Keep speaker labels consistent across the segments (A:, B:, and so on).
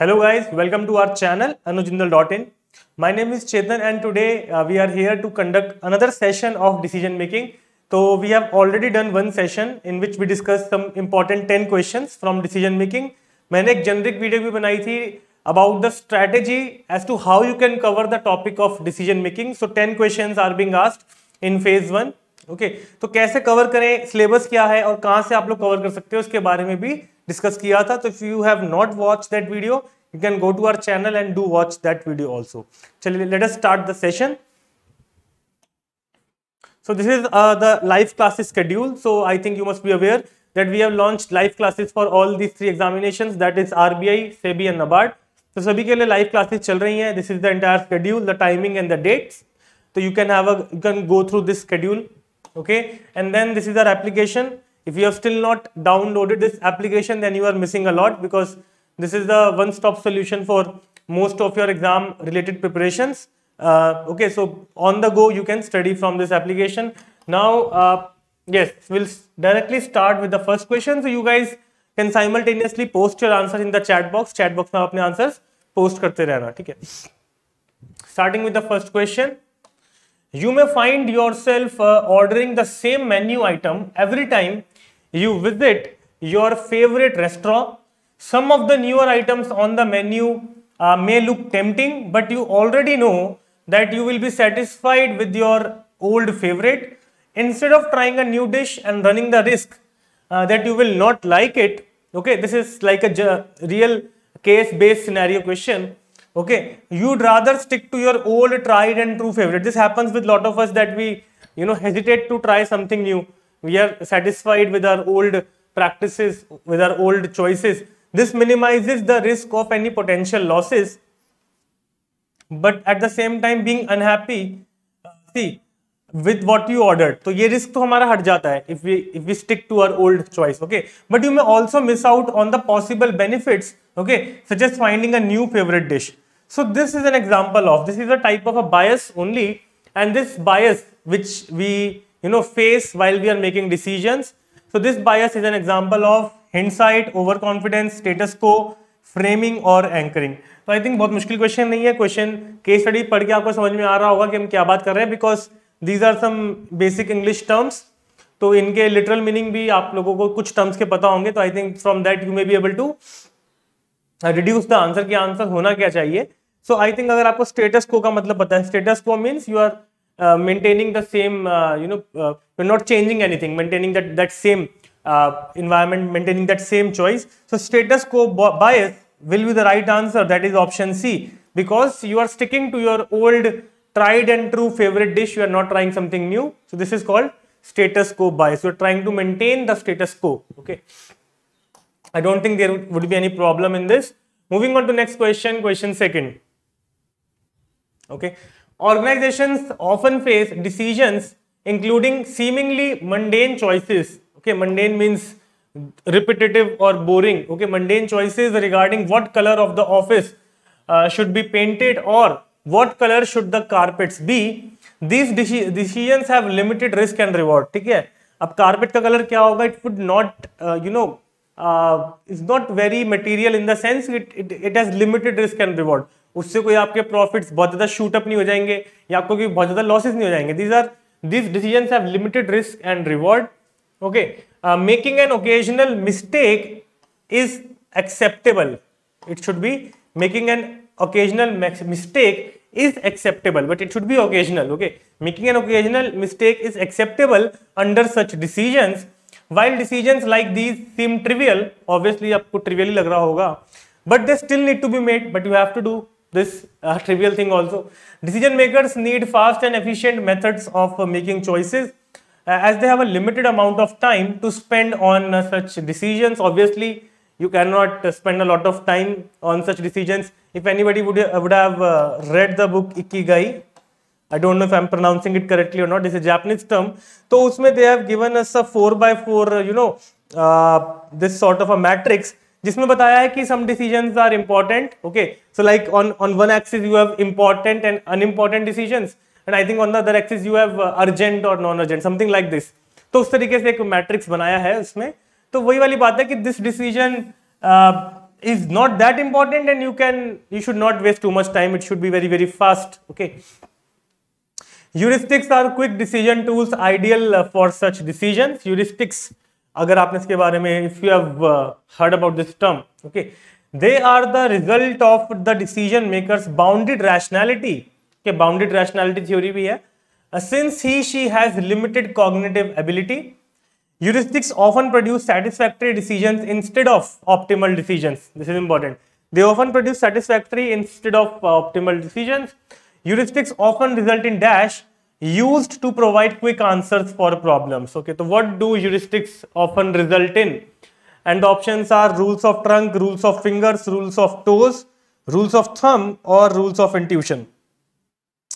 A: Hello guys welcome to our channel Anuj Jindal dot in my name is Chetan and today we are here to conduct another session of decision making तो we have already done one session in which we discuss some important ten question from decision making मैंने एक generic video भी बनाई थी about the strategy as to how you can cover the topic of decision making so ten question are being asked in phase one okay तो कैसे cover करें syllabus क्या है और कहाँ से आप लोग कवर कर सकते हो उसके बारे में भी डिस्कस किया था तो if you have not watch that video you can go to our channel and do watch that video also Chale, let us start the session so this is uh, the live classes schedule so i think you must be aware that we have launched live classes for all these three examinations that is rbi sebi and nabard तो सभी के लिए live classes चल रही हैं this is the entire schedule the timing and the dates तो you can have a you can go through this schedule okay and then this is our application If you have still not downloaded this application, then you are missing a lot because this is the one-stop solution for most of your exam related preparations. Uh, okay, so on the go, you can study from this application. Now, uh, yes, we'll directly start with the first question. So you guys can simultaneously post your answer in the chat box. Chat box में अपने answers post करते रहना, ठीक है? Starting with the first question. You may find yourself uh, ordering the same menu item every time you visit your favorite restaurant. Some of the newer items on the menu uh, may look tempting, but you already know that you will be satisfied with your old favorite. Instead of trying a new dish and running the risk uh, that you will not like it, okay, this is like a real case-based scenario question okay you'd rather stick to your old tried and true favorite this happens with a lot of us that we you know hesitate to try something new we are satisfied with our old practices, with our old choices. This minimizes the risk of any potential losses, but at the same time being unhappy, uh, see, with what you ordered. So, this risk to our हट if we if we stick to our old choice, okay. But you may also miss out on the possible benefits, okay, such as finding a new favorite dish. So this is an example of this is a type of a bias only, and this bias which we you know face while we are making decisions so this bias is an example of hindsight overconfidence status quo framing और anchoring तो I think बहुत मुश्किल question नहीं है question case study पढ़ के आपको समझ में आ रहा होगा कि हम क्या बात कर रहे हैं because these are some basic English terms तो इनके लिटरल मीनिंग भी आप लोगों को कुछ टर्म्स के पता होंगे तो I think from that you may be able to reduce the answer कि आंसर होना क्या चाहिए सो आई थिंक अगर आपको स्टेटस को का मतलब पता है status quo means you are Uh, maintaining the same, uh, you know, uh, we're not changing anything, maintaining that, that same environment, maintaining that same choice. So status quo bias will be the right answer, that is option C, because you are sticking to your old tried and true favorite dish, you are not trying something new. So this is called status quo bias. You're trying to maintain the status quo. Okay. I don't think there would be any problem in this. Moving on to next question, question second. Okay organizations often face decisions including seemingly mundane choices. Okay, mundane means repetitive or boring. Okay, mundane choices regarding what color of the office uh, should be painted or what color should the carpets be. These decisions have limited risk and reward. ठीक है carpet color क्या It would not, uh, you know, uh, not very material in the sense it, it it has limited risk and reward. उससे कोई आपके profits बहुत ज्यादा shoot up नहीं हो जाएंगे या आपको कोई बहुत ज्यादा लॉसेज नहीं हो जाएंगे these are this decision have limited risk and reward okay making an occasional mistake is acceptable it should be making an occasional mistake is acceptable but it should be occasional okay making an occasional mistake is acceptable under such decision while decision like these seem trivial obviously आपको trivial ही लग रहा होगा but they still need to be made but you have to do this uh, trivial thing also. Decision makers need fast and efficient methods of uh, making choices uh, as they have a limited amount of time to spend on uh, such decisions. Obviously, you cannot uh, spend a lot of time on such decisions. If anybody would, uh, would have read the book Ikigai, I don't know if I'm pronouncing it correctly or not, it's a Japanese term. So, they have given us a 4 by 4, you know, this sort of a matrix जिसमें बताया है कि some decision are important okay so like on on one axis you have important and unimportant decision and I think on the other axis you have urgent और non urgent something like this तो उस तरीके से एक matrix बनाया है उसमें तो वही वाली बात है कि this decision is not that important and you can you should not waste too much time it should be very very fast okay heuristics are quick decision tools ideal for such decision heuristics अगर आपने इसके बारे में if you have heard about this term okay they are the result of the decision makers bounded rationality के bounded rationality theory भी है since he she has limited cognitive ability heuristics often produce satisfactory decision instead of optimal decision this is important they often produce satisfactory instead of optimal decision heuristics often result in dash used to provide quick answers for problems. Okay, so what do heuristics often result in? And the options are rules of trunk, rules of fingers, rules of toes, rules of thumb, or rules of intuition.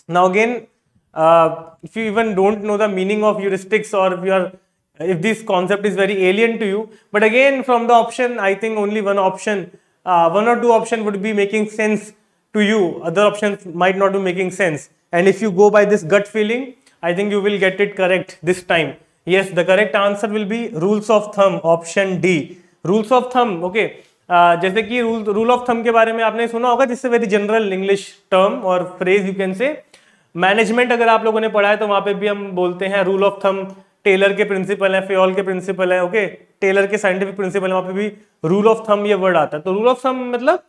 A: Now again, uh, if you even don't know the meaning of heuristics or if you are if this concept is very alien to you, but again from the option, I think only one option, uh, one or two option would be making sense to you. Other options might not be making sense. and if you go by this gut feeling i think you will get it correct this time yes the correct answer will be rules of thumb option d rules of thumb okay Uh, जैसे कि rule rule of थम के बारे में आपने सुना होगा जिससे वेरी जनरल इंग्लिश टर्म और phrase you can say management अगर आप लोगों ने पढ़ा है तो वहां पे भी हम बोलते हैं रूल ऑफ थम टेलर के प्रिंसिपल है फेल के प्रिंसिपल है ओके टेलर के साइंटिफिक प्रिंसिपल है वहां पे भी रूल ऑफ थम ये वर्ड आता है तो रूल ऑफ थम मतलब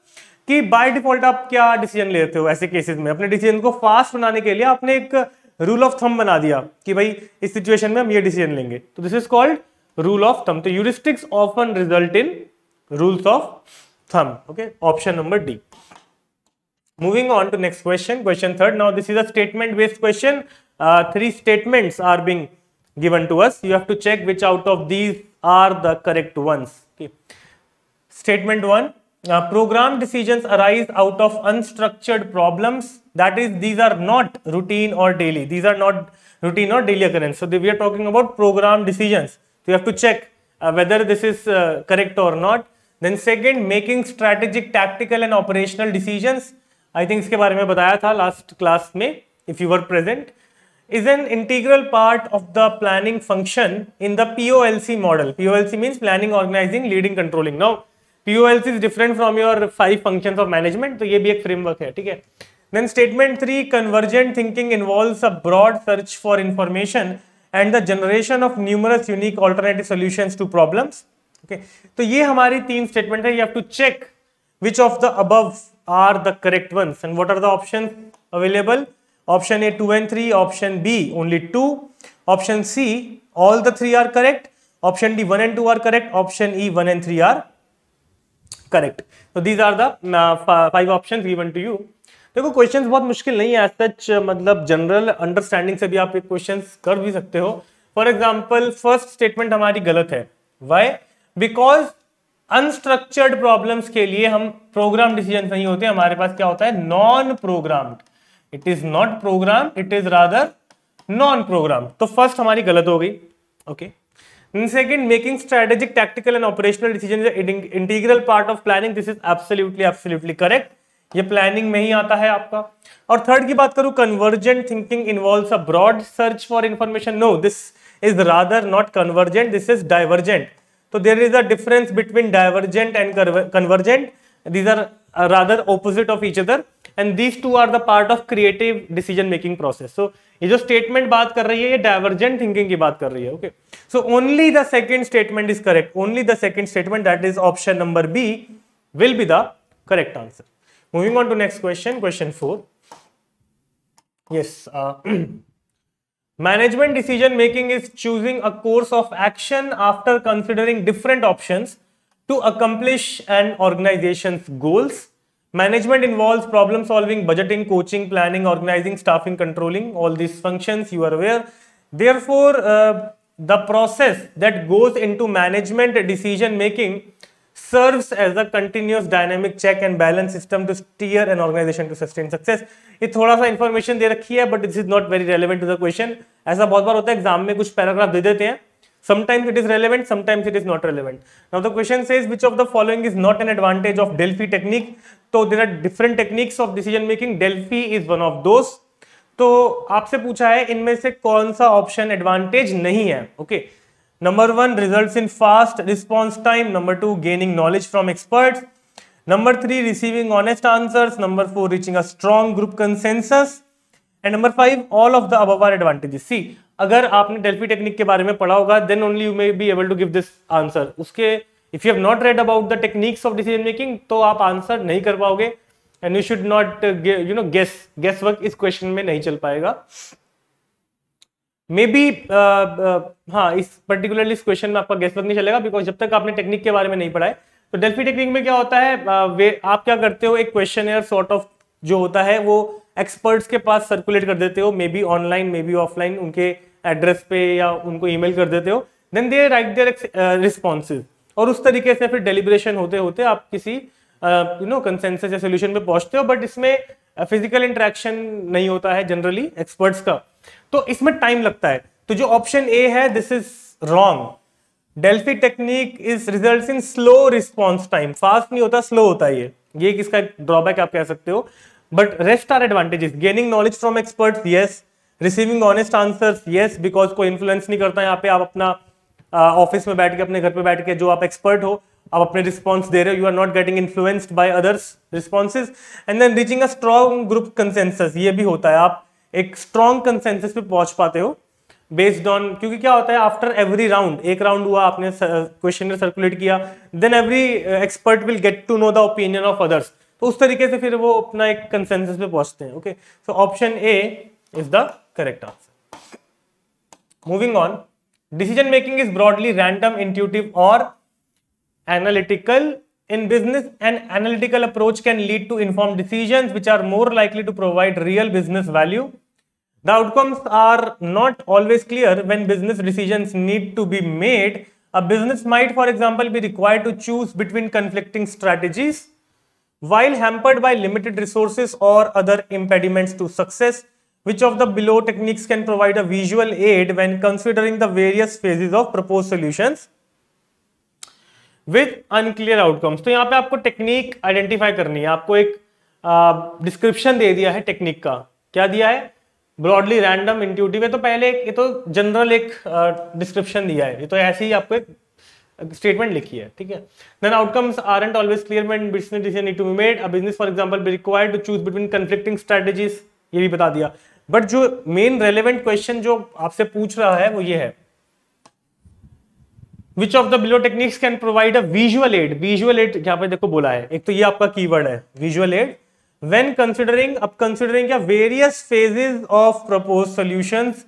A: कि बाय डिफॉल्ट आप क्या डिसीजन लेते हो ऐसे केसेस में अपने डिसीजन को फास्ट बनाने के लिए आपने एक रूल ऑफ थम बना दिया कि भाई इस सिचुएशन में हम ये डिसीजन लेंगे तो this is called rule of thumb तो heuristics often result in rules of thumb okay option number D moving on to next question question third now this is a statement based question three statements are being given to us you have to check which out of these are the correct ones statement one Uh, program decisions arise out of unstructured problems. That is, these are not routine or daily. These are not routine or daily occurrence. So the, we are talking about program decisions. So you have to check uh, whether this is uh, correct or not. Then second, making strategic, tactical and operational decisions. I think इसके बारे में बताया था last class में, if you were present, is an integral part of the planning function in the POLC model. POLC means planning, organizing, leading, controlling. Now, POLC is different from your five function of management तो ये भी एक framework है ठीक है then statement three convergent thinking involves a broad search for information and the generation of numerous unique alternative solution to problems okay तो ये हमारी तीन स्टेटमेंट है you have to check which of the above are the correct ones and what are the options available option a 2 and 3 option b only 2 option c all the three are correct option d 1 and 2 are correct option e 1 and 3 are correct तो these are five option given to you देखो क्वेश्चन बहुत मुश्किल नहीं है सच मतलब general understanding से भी आप क्वेश्चन कर भी सकते हो फॉर एग्जाम्पल फर्स्ट स्टेटमेंट हमारी गलत है वाई बिकॉज अनस्ट्रक्चर्ड प्रॉब्लम्स के लिए हम प्रोग्राम डिसीजन नहीं होते हमारे पास क्या होता है non program it is not program it is rather non program तो फर्स्ट हमारी गलत हो गई okay okay. second making strategic tactical and operational decisions is integral part of planning this is absolutely absolutely ये प्लानिंग में ही आता है आपका और थर्ड की बात करूं convergent thinking involves a broad search for information no this is rather not convergent this is divergent तो there is a difference between divergent and convergent these are rather opposite of each other and these two are the part of creative decision making process so ये जो statement बात कर रही है ये divergent thinking की बात कर रही है okay so only the second statement is correct only the second statement that is option number B will be the correct answer moving on to next question question four yes management decision making is choosing a course of action after considering different options to accomplish and organisation goals Management involves problem solving, budgeting, coaching, planning, organizing, staffing, controlling, all these functions you are aware. Therefore, uh, the process that goes into management decision making serves as a continuous dynamic check and balance system to steer an organization to sustain success. It's थोड़ा सा information दे रखी but this is not very relevant to the question. ऐसा बहुत बार होता है exam में कुछ paragraph दे देते Sometimes it is relevant, sometimes it is not relevant. Now the question says which of the following is not an advantage of Delphi technique. So there are different techniques of decision making. Delphi is one of those. तो आपसे पूछा है इनमें से कौन सा option advantage नहीं है okay number one results in fast response time number two gaining knowledge from experts number three receiving honest answers number four reaching a strong group consensus and number five all of the above are advantages C अगर आपने Delphi technique के बारे में पढ़ा होगा then only you may be able to give this answer उसके if you have not read about the techniques of decision making तो आप आंसर नहीं कर पाओगे and you should not you know guess guess work इस question में नहीं चल पाएगा मे बी uh, uh, हाँ इस पर्टिकुलरली इस क्वेश्चन में आपका गेस वर्क नहीं चलेगा बिकॉज जब तक आपने टेक्निक के बारे में नहीं पढ़ाए तो डेल्फी टेक्निक में क्या होता है uh, आप क्या करते हो एक क्वेश्चन एयर सॉर्ट ऑफ जो होता है वो एक्सपर्ट्स के पास सर्कुलेट कर देते हो maybe online maybe offline उनके एड्रेस पे या उनको ईमेल कर देते हो then they write their responses और उस तरीके से फिर डेलीबरेशन होते होते आप किसी यू नो कंसेंसस या सोल्यूशन पे पहुंचते हो बट इसमें फिजिकल uh, इंट्रैक्शन नहीं होता है जनरली एक्सपर्ट्स का तो इसमें टाइम लगता है तो जो ऑप्शन ए है this is wrong Delphi technique is result in slow response time fast नहीं होता स्लो होता है ये ये किसका ड्रॉबैक आप कह सकते हो but rest are advantages gaining knowledge from experts yes receiving honest answer yes because कोई इन्फ्लुएंस नहीं करता यहाँ पे आप अपना ऑफिस uh, में बैठ के अपने घर पे बैठ के जो आप एक्सपर्ट हो आप अपने रिस्पॉन्स दे रहे हो you are not getting influenced by others responses and then reaching a strong group consensus ये भी होता है आप एक स्ट्रॉन्ग कंसेंसस पे पहुंच पाते हो बेस्ड ऑन क्योंकि क्या होता है आफ्टर एवरी राउंड एक राउंड हुआ आपने क्वेश्चन सर्कुलेट किया then every expert will get to know the opinion of others तो उस तरीके से फिर वो अपना एक कंसेंसस पे पहुंचते हैं okay so option A is the correct answer. Moving on, decision making is broadly random, intuitive or analytical. In business, an analytical approach can lead to informed decisions which are more likely to provide real business value. The outcomes are not always clear when business decisions need to be made. A business might, for example, be required to choose between conflicting strategies while hampered by limited resources or other impediments to success. Which of the below techniques can provide a visual aid when considering the various phases of proposed solutions with unclear outcomes? तो यहाँ पे आपको technique identify करनी है आपको एक description uh, दे दिया है टेक्निक का क्या दिया है ब्रॉडली रैंडम इंट्यूटिव है तो पहले एक ये तो जनरल एक डिस्क्रिप्शन uh, दिया है ये तो ऐसे ही आपको एक स्टेटमेंट लिखी है ठीक है then outcomes are and always clear man business decision to be made a business for example be required to choose between conflicting strategies ये भी बता दिया बट जो मेन रेलिवेंट क्वेश्चन जो आपसे पूछ रहा है वो ये है which of the below techniques can provide a visual aid visual aid यहाँ पे देखो बोला है एक तो ये आपका कीवर्ड है विजुअल एड when considering अब considering या various phases of proposed solutions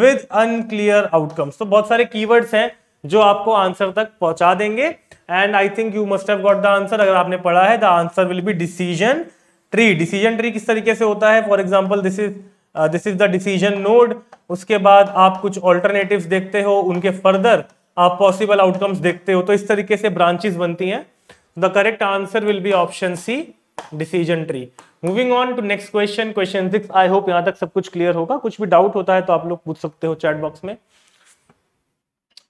A: with unclear outcomes तो बहुत सारे keywords हैं जो आपको आंसर तक पहुंचा देंगे and I think you must have got the answer अगर आपने पढ़ा है the answer will be decision tree decision tree किस तरीके से होता है for example this is this is the decision node उसके बाद आप कुछ ऑल्टरनेटिव देखते हो उनके फर्दर आप पॉसिबल आउटकम्स देखते हो तो इस तरीके से ब्रांचेस बनती हैं the correct answer will be option C decision tree moving on to next question question six I hope यहां तक सब कुछ क्लियर होगा कुछ भी डाउट होता है तो आप लोग पूछ सकते हो चैट बॉक्स में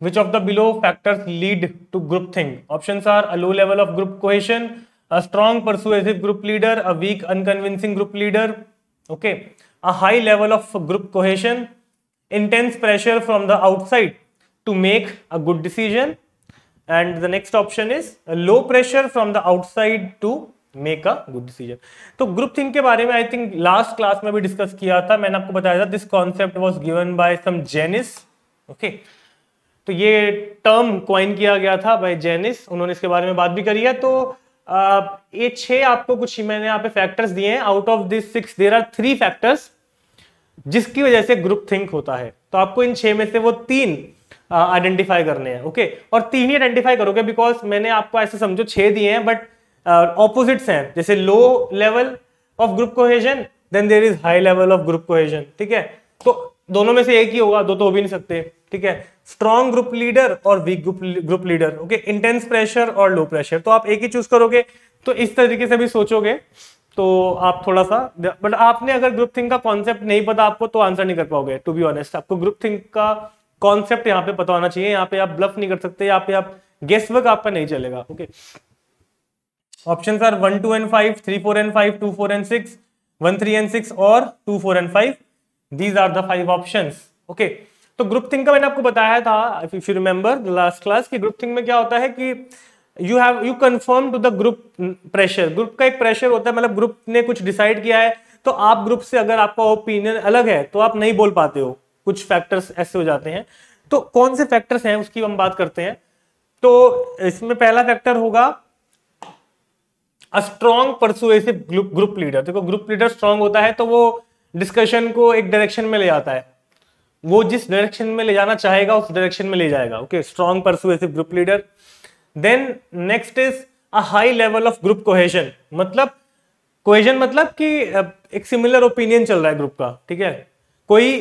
A: which of the below factors lead to groupthink options are a low level of group cohesion a strong persuasive group leader a weak unconvincing group leader okay a high level of group cohesion, intense pressure from the outside to make a good decision. And the next option is low pressure from the outside to make a good decision तो group think के बारे में I think last class में भी discuss किया था मैंने आपको बताया था this concept was given by some Janis okay तो ये टर्म क्वाइन किया गया था बाय जेनिस उन्होंने इसके बारे में बात भी करी है तो ये छह आपको कुछ मैंने यहाँ पे फैक्टर्स दिए हैं out of this six there are three factors जिसकी वजह से ग्रुप थिंक होता है तो आपको इन छह में से वो तीन आइडेंटिफाई करने हैं ओके और तीन ही आइडेंटिफाई करोगे बिकॉज मैंने आपको ऐसे समझो छह दिए हैं बट ऑपोजिट्स हैं जैसे low level of group cohesion then there is high level of group cohesion ठीक है तो दोनों में से एक ही होगा दो तो हो भी नहीं सकते ठीक है स्ट्रॉन्ग ग्रुप लीडर और weak group group leader okay intense pressure और लो प्रेशर तो आप एक ही चूज करोगे तो इस तरीके से भी सोचोगे तो आप थोड़ा सा बट आपने अगर ग्रुप थिंक का कॉन्सेप्ट नहीं पता आपको तो आंसर नहीं कर पाओगे टू बी ऑनेस्ट आपको ग्रुप थिंक का कॉन्सेप्ट यहाँ पे पता होना चाहिए यहाँ पे आप ब्लफ नहीं कर सकते यहाँ पे आप गेस्ट वर्क आपका नहीं चलेगा okay option are one two and five three four and five two four and six one three and six और two four and five these are the five option okay तो group think का मैंने आपको बताया था if you remember last class की group think में क्या होता है कि you have you confirm to the group pressure group का एक प्रेशर होता है मतलब ग्रुप ने कुछ डिसाइड किया है तो आप ग्रुप से अगर आपका ओपिनियन अलग है तो आप नहीं बोल पाते हो कुछ फैक्टर्स ऐसे हो जाते हैं तो कौन से फैक्टर्स हैं उसकी हम बात करते हैं तो इसमें पहला फैक्टर होगा a strong persuasive group leader देखो ग्रुप लीडर स्ट्रांग होता है तो वो डिस्कशन को एक डायरेक्शन में ले जाता है वो जिस डायरेक्शन में ले जाना चाहेगा उस डायरेक्शन में ले जाएगा okay strong persuasive group leader then next is a high level of group cohesion मतलब कोहेजन मतलब कि एक सिमिलर ओपिनियन चल रहा है ग्रुप का ठीक है कोई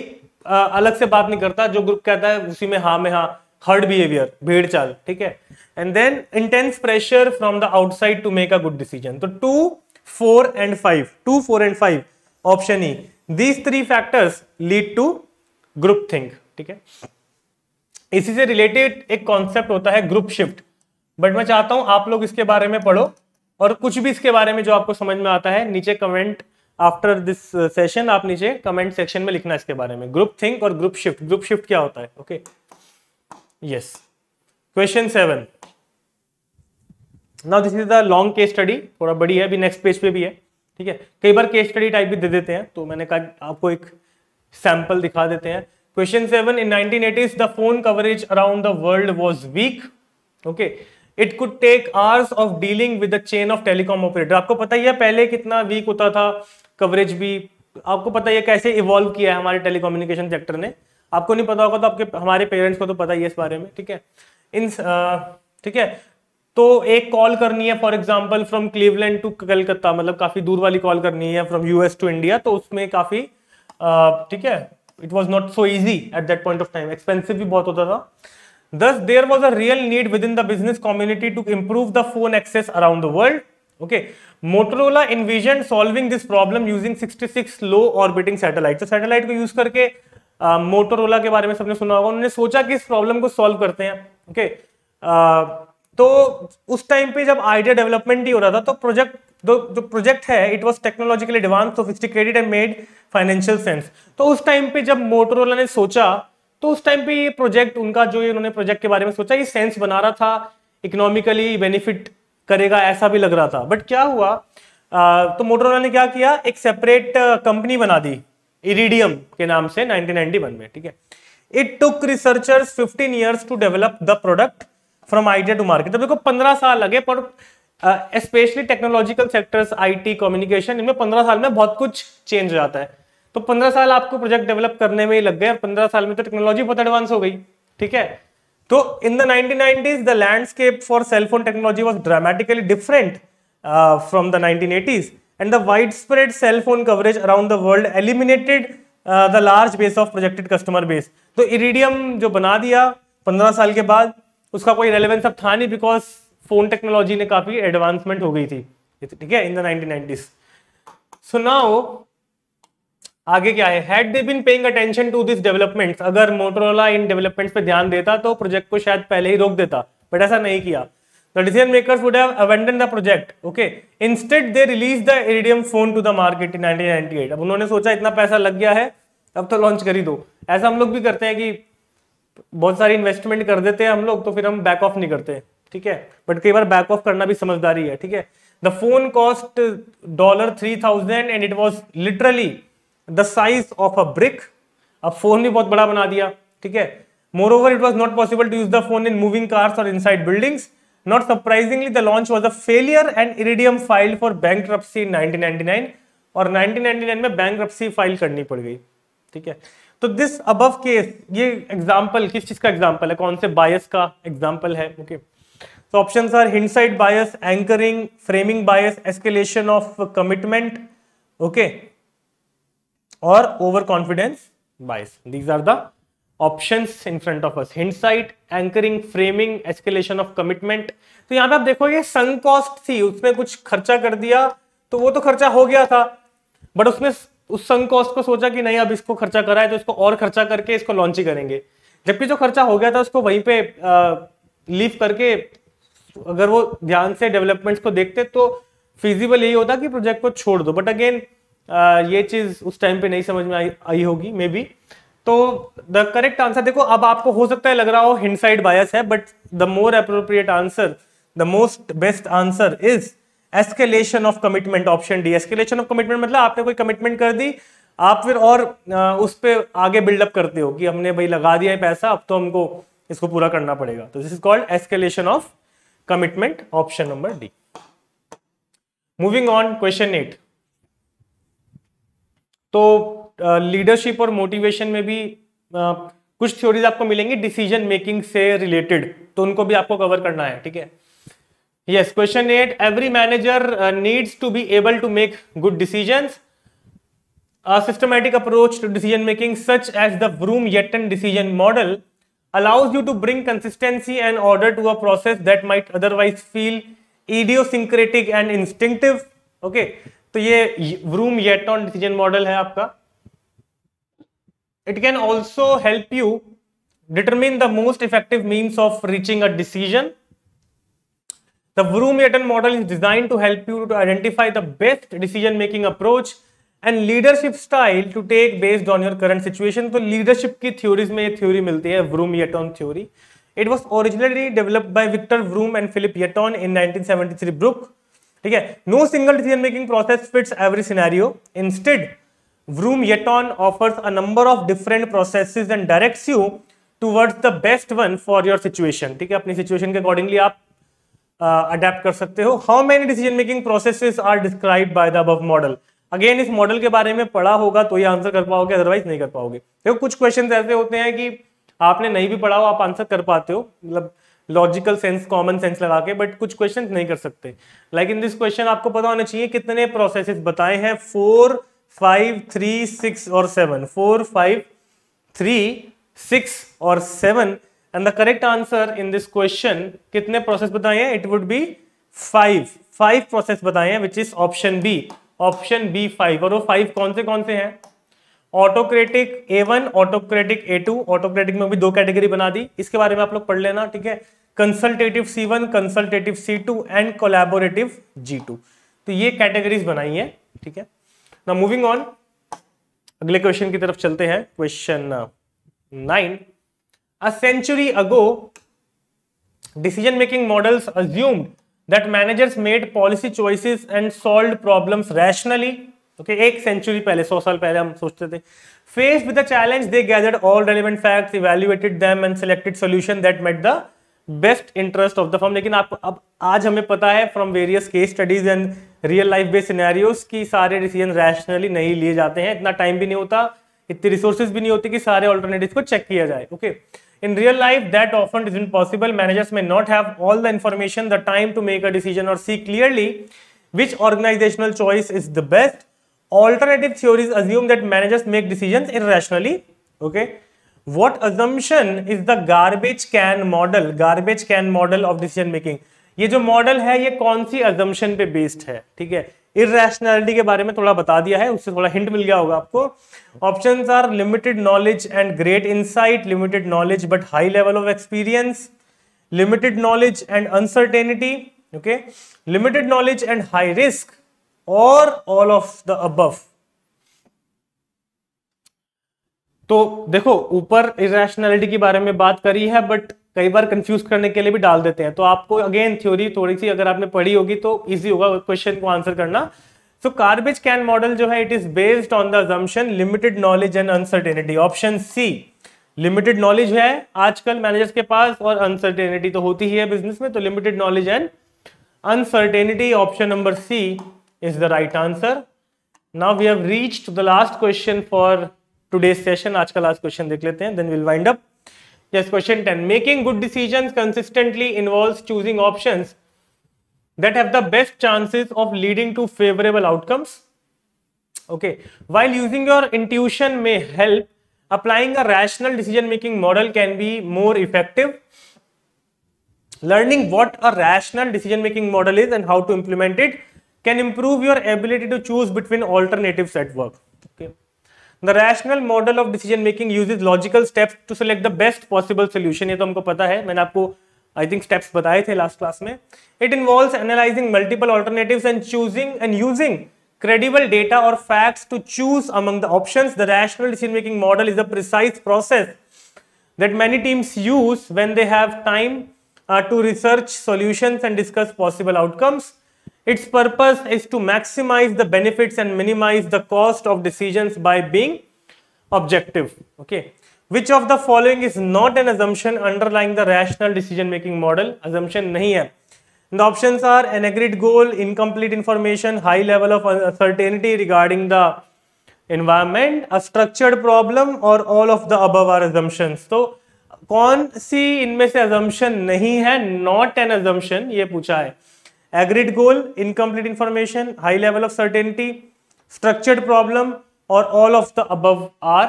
A: आ, अलग से बात नहीं करता जो ग्रुप कहता है उसी में हा में हा हर्ड बिहेवियर भीड़ चाल ठीक है and then intense pressure from the outside to make a good decision तो two four and five two four and five option E these three factors lead to group think ठीक है इसी से related एक कॉन्सेप्ट होता है group shift but मैं चाहता हूँ आप लोग इसके बारे में पढ़ो और कुछ भी इसके बारे में जो आपको समझ में आता है नीचे कमेंट आफ्टर दिस सेशन आप नीचे कमेंट सेक्शन में लिखना इसके बारे में ग्रुप थिंक और ग्रुप शिफ्ट ग्रुप शिफ्ट क्या होता है okay yes question seven now this is the long case study थोड़ा बड़ी है अभी नेक्स्ट पेज पे भी है ठीक है कई बार केस स्टडी टाइप भी दे देते हैं तो मैंने कहा आपको एक सैंपल दिखा देते हैं question seven in nineteen eighties the phone coverage around the world was weak okay it could take hours of dealing with the chain of telecom operator आपको पता ही है पहले कितना वीक होता था कवरेज भी आपको पता ही है कैसे इवॉल्व किया है हमारे टेलीकम्युनिकेशन सेक्टर ने आपको नहीं पता होगा तो आपके हमारे पेरेंट्स को तो पता ही है इस बारे में ठीक है इन ठीक है तो एक कॉल करनी है for example from Cleveland to Calcutta मतलब काफी दूर वाली कॉल करनी है फ्रॉम यूएस टू इंडिया तो उसमें काफी ठीक है it was not so easy at that point of time expensive भी बहुत होता था Thus, there was a real need within the business community to improve the phone access around the world. Okay, Motorola envisioned solving this problem using 66 low orbiting satellites. तो satellite को use करके Motorola के बारे में सबने सुना होगा उन्होंने सोचा कि इस प्रॉब्लम को सॉल्व करते हैं ओके okay. uh, तो उस टाइम पे जब आइडिया डेवलपमेंट ही हो रहा था तो प्रोजेक्ट जो प्रोजेक्ट है it was technologically advance sophisticated and made financial sense तो उस टाइम पे जब मोटोरोला ने सोचा तो उस टाइम पे ये प्रोजेक्ट उनका जो इन्होंने प्रोजेक्ट के बारे में सोचा ये सेंस बना रहा था इकोनॉमिकली बेनिफिट करेगा ऐसा भी लग रहा था बट क्या हुआ आ, तो मोटरोला ने क्या किया एक सेपरेट कंपनी बना दी इरिडियम के नाम से 1991 में ठीक है it took researchers 15 years to develop the product from idea to market देखो 15 साल लगे पर specially technological sectors IT communication इनमें 15 साल में बहुत कुछ चेंज हो जाता है तो पंद्रह साल आपको प्रोजेक्ट डेवलप करने में ही लग गए और पंद्रह साल में तो टेक्नोलॉजी बहुत एडवांस हो गई ठीक है तो in the nineteen nineties the landscape for cellphone technology was dramatically different from the nineteen eighties and the wide spread cellphone coverage around the world eliminated the large base of projected customer base तो Iridium जो बना दिया पंद्रह साल के बाद उसका कोई रेलिवेंस अब था नहीं बिकॉज फोन टेक्नोलॉजी ने काफी एडवांसमेंट हो गई थी ठीक है in the nineteen nineties so now आगे क्या है had they been paying attention to this developments अगर मोटरोला इन डेवलपमेंट्स पे ध्यान देता तो प्रोजेक्ट को शायद पहले ही रोक देता बट ऐसा नहीं किया the decision makers would have abandon the project okay instead they release the Iridium phone to the market in 1998 अब उन्होंने सोचा इतना पैसा लग गया है अब तो लॉन्च कर ही दो ऐसा हम लोग भी करते हैं कि बहुत सारी इन्वेस्टमेंट कर देते हैं हम लोग तो फिर हम बैक ऑफ नहीं करते ठीक है बट कई बार बैक ऑफ करना भी समझदारी है ठीक है the phone cost dollar three thousand and it was literally the size of a brick अब फोन भी बहुत बड़ा बना दिया ठीक है moreover it was not possible to use the phone in moving cars और inside buildings Not surprisingly, the launch was a failure and Iridium filed for nineteen ninety nine और 1999 में bankruptcy फाइल करनी पड़ गई ठीक है तो this अब केस ये एग्जाम्पल किस चीज का एग्जाम्पल है कौन से बायस का एग्जाम्पल है ओके तो option are hindsight bias anchoring framing bias escalation of commitment okay overconfidence bias these are the option in front of us hindsight anchoring framing escalation of commitment तो यहां पे आप देखोगे सन कॉस्ट थी उसमें कुछ खर्चा कर दिया तो वो तो खर्चा हो गया था बट उसने उस सन कॉस्ट को सोचा कि नहीं अब इसको खर्चा करा है तो इसको और खर्चा करके इसको लॉन्च ही करेंगे जबकि जो खर्चा हो गया था उसको वहीं पे लीव करके अगर वो ध्यान से डेवलपमेंट्स को देखते तो फिजिबल यही होता कि प्रोजेक्ट को छोड़ दो बट अगेन ये चीज उस टाइम पे नहीं समझ में आई होगी मे बी तो द करेक्ट आंसर देखो अब आपको हो सकता है लग रहा हो हिंडसाइड बायस है but the more appropriate answer the most best answer is escalation of commitment option D escalation of commitment मतलब आपने कोई कमिटमेंट कर दी आप फिर और उस पर आगे बिल्डअप करते हो कि हमने भाई लगा दिया है पैसा अब तो हमको इसको पूरा करना पड़ेगा तो this is called escalation of commitment option number D moving on question eight तो लीडरशिप और मोटिवेशन में भी आ, कुछ थ्योरीज आपको मिलेंगी डिसीजन मेकिंग से रिलेटेड तो उनको भी आपको कवर करना है ठीक है yes question eight every manager needs to be able to make good decision systematic approach to decision making such as the Vroom Yetton decision model allows you to bring consistency and order to a process that might otherwise feel idiosyncratic and instinctive okay तो ये Vroom Yetton decision model है आपका it can also help you determine the most effective means of reaching a decision the vroom Yetton model is design to help you to identify the best decision making approach and leadership style to take based on your current situation तो leadership की theories में ये theory मिलती है Vroom Yetton theory it was originally develop by Victor Vroom and Philip Yetton in nineteen seventy three ब्रुक ठीक है no single decision making process fits every scenario instead Vroom Yetton offers a number of different processes and directs you towards the best one for your situation ठीक है अपनी situation के accordingly आप adapt uh, कर सकते हो how many decision making processes are describe by the above model again इस model के बारे में पढ़ा होगा तो ये आंसर कर पाओगे अदरवाइज नहीं कर पाओगे देखो कुछ क्वेश्चन ऐसे होते हैं कि आपने नहीं भी पढ़ा हो आप आंसर कर पाते हो मतलब लॉजिकल सेंस कॉमन सेंस लगा के बट कुछ क्वेश्चन नहीं कर सकते लाइक इन दिस क्वेश्चन आपको पता होना चाहिए कितने प्रोसेस बताए हैं फोर फाइव थ्री सिक्स और seven four five three six और seven and the correct answer in this question कितने प्रोसेस बताए हैं it would be five five process बताए हैं which is option B option B five और वो five कौन से कौन से हैं autocratic A one autocratic A two autocratic में भी दो कैटेगरी बना दी इसके बारे में आप लोग पढ़ लेना ठीक है consultative C one consultative C two and collaborative G two तो ये कैटेगरीज बनाई है ठीक है ना मूविंग ऑन अगले क्वेश्चन की तरफ चलते हैं question nine a century ago decision making models assumed that managers made policy choices and solve problems rationally okay एक सेंचुरी पहले सौ साल पहले हम सोचते थे face with the challenge they gathered all relevant facts evaluated them and selected solution that met the best interest of the firm लेकिन आपको अब आज हमें पता है from various case studies and real life based scenarios की सारे decision rationally नहीं लिए जाते हैं इतना टाइम भी नहीं होता इतनी रिसोर्सेज भी नहीं होती कि सारे ऑल्टरनेटिव को चेक किया जाए okay in real life that often is impossible managers may not have all the information the time to make a decision or see clearly which organisational choice is the best alternative theories assume that managers make decision irrationally okay what assumption is the garbage can model garbage can model of decision making ये जो model है ये कौन सी अजम्पन पे based है ठीक है इेशनैलिटी के बारे में थोड़ा बता दिया है उससे थोड़ा हिंट मिल गया होगा आपको option are limited knowledge and great insight limited knowledge but high level of experience limited knowledge and uncertainty okay limited knowledge and high risk or all of the above तो देखो ऊपर इेशनैलिटी के बारे में बात करी है बट कई बार कंफ्यूज करने के लिए भी डाल देते हैं तो आपको अगेन थ्योरी थोड़ी सी अगर आपने पढ़ी होगी तो इजी होगा क्वेश्चन को आंसर करना सो कार्बेज कैन मॉडल जो है it is based on the assumption limited knowledge and uncertainty option C limited knowledge है आजकल मैनेजर्स के पास और अनसर्टेनिटी तो होती ही है बिजनेस में तो limited knowledge and uncertainty option number C is the right answer now we have reached the last question for today's session aaj ka last question dekh lete hain then we'll wind up yes question 10 making good decisions consistently involves choosing options that have the best chances of leading to favorable outcomes okay while using your intuition may help applying a rational decision making model can be more effective learning what a rational decision making model is and how to implement it can improve your ability to choose between alternatives at work okay the rational model of decision making use is logical steps to select the best possible solution ये तो हमको पता है मैंने आपको I think steps बताए थे last class में it involve analysing multiple alternative and choosing and using credible data और facts to choose among the option the rational decision making model is a precise process that many teams use when they have time to research solution and discuss possible outcomes Its purpose is to maximize the benefits and minimize the cost of decisions by being objective. Okay. Which of the following is not an assumption underlying the rational decision making model? Assumption नहीं है. The options are an agreed goal, incomplete information, high level of uncertainty regarding the environment, a structured problem or all of the above are assumptions. तो कौन सी इनमें से assumption नहीं है? Not an assumption ये पूछा है. Agreed goal incomplete information high level of certainty structured problem or all of the above are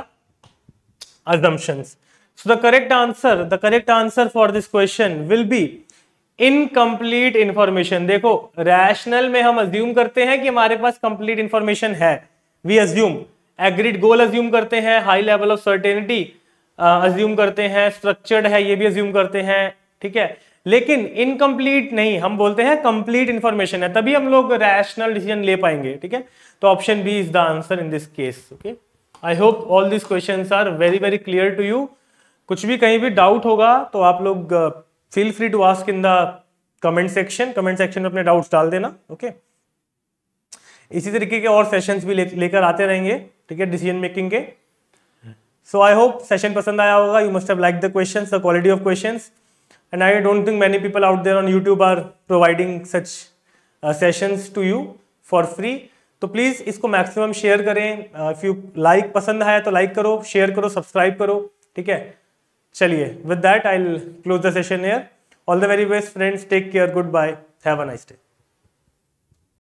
A: assumptions so the correct answer the correct answer for this question will be incomplete information देखो rational में हम assume करते हैं कि हमारे पास complete information है we assume agreed goal assume करते हैं high level of certainty assume करते हैं स्ट्रक्चर्ड है ये भी अज्यूम करते हैं ठीक है लेकिन इनकम्प्लीट नहीं हम बोलते हैं कंप्लीट इंफॉर्मेशन है तभी हम लोग रैशनल डिसीजन ले पाएंगे ठीक है तो option B is the answer in this case okay I hope all this question are very very clear to you कुछ भी कहीं भी डाउट होगा तो आप लोग feel free to ask in the comment section comment section में अपने डाउट्स डाल देना ओके okay? इसी तरीके के और सेशन भी ले, लेकर आते रहेंगे ठीक है डिसीजन मेकिंग के सो आई होप सेशन पसंद आया होगा you must have like the question the quality of question and I don't think many people out there on YouTube are providing such uh, sessions to you for free. तो please इसको maximum share करें if you like पसंद आया तो like करो share करो subscribe करो ठीक है चलिए with that I close the session here all the very best friends take care goodbye have a nice day